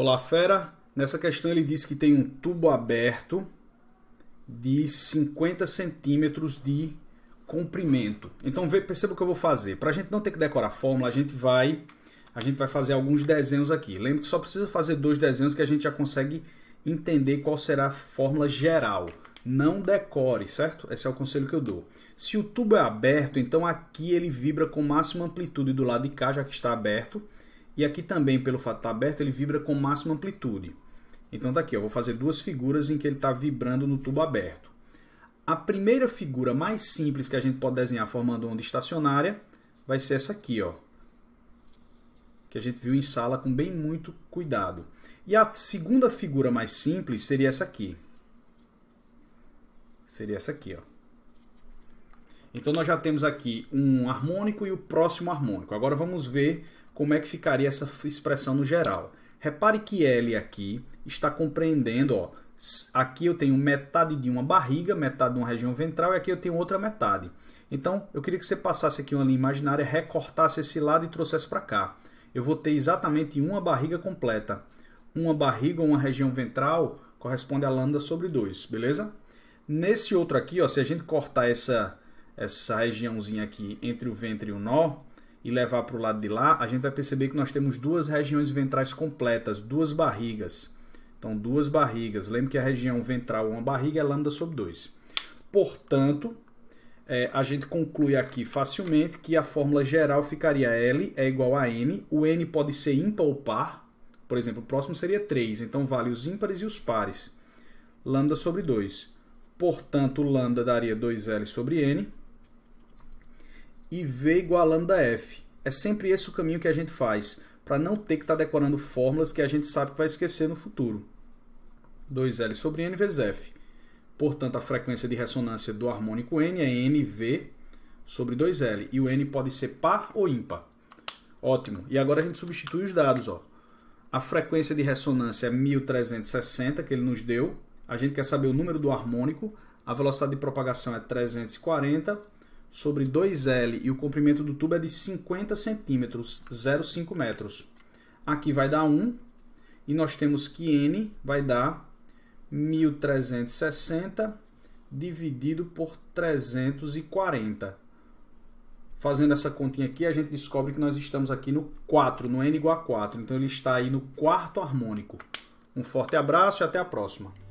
Olá, fera. Nessa questão ele diz que tem um tubo aberto de 50 centímetros de comprimento. Então vê, perceba o que eu vou fazer. Para a gente não ter que decorar a fórmula, a gente vai a gente vai fazer alguns desenhos aqui. Lembra que só precisa fazer dois desenhos que a gente já consegue entender qual será a fórmula geral. Não decore, certo? Esse é o conselho que eu dou. Se o tubo é aberto, então aqui ele vibra com máxima amplitude do lado de cá, já que está aberto. E aqui também, pelo fato de estar tá aberto, ele vibra com máxima amplitude. Então daqui tá aqui, eu vou fazer duas figuras em que ele está vibrando no tubo aberto. A primeira figura mais simples que a gente pode desenhar formando onda estacionária vai ser essa aqui, ó, que a gente viu em sala com bem muito cuidado. E a segunda figura mais simples seria essa aqui. Seria essa aqui, ó. Então nós já temos aqui um harmônico e o próximo harmônico. Agora vamos ver como é que ficaria essa expressão no geral. Repare que L aqui está compreendendo, ó, aqui eu tenho metade de uma barriga, metade de uma região ventral, e aqui eu tenho outra metade. Então, eu queria que você passasse aqui uma linha imaginária, recortasse esse lado e trouxesse para cá. Eu vou ter exatamente uma barriga completa. Uma barriga ou uma região ventral corresponde a lambda sobre 2, beleza? Nesse outro aqui, ó, se a gente cortar essa, essa regiãozinha aqui entre o ventre e o nó, e levar para o lado de lá, a gente vai perceber que nós temos duas regiões ventrais completas, duas barrigas. Então, duas barrigas. Lembre que a região ventral, uma barriga, é lambda sobre 2. Portanto, é, a gente conclui aqui facilmente que a fórmula geral ficaria L é igual a N. O N pode ser ímpar ou par. Por exemplo, o próximo seria 3. Então, vale os ímpares e os pares. Lambda sobre 2. Portanto, lambda daria 2L sobre N. E V igual a lambda F. É sempre esse o caminho que a gente faz, para não ter que estar tá decorando fórmulas que a gente sabe que vai esquecer no futuro. 2L sobre N vezes F. Portanto, a frequência de ressonância do harmônico N é NV sobre 2L. E o N pode ser par ou ímpar. Ótimo. E agora a gente substitui os dados. Ó. A frequência de ressonância é 1360, que ele nos deu. A gente quer saber o número do harmônico. A velocidade de propagação é 340 sobre 2L e o comprimento do tubo é de 50 centímetros, 0,5 metros. Aqui vai dar 1 e nós temos que N vai dar 1360 dividido por 340. Fazendo essa continha aqui, a gente descobre que nós estamos aqui no 4, no N igual a 4. Então ele está aí no quarto harmônico. Um forte abraço e até a próxima.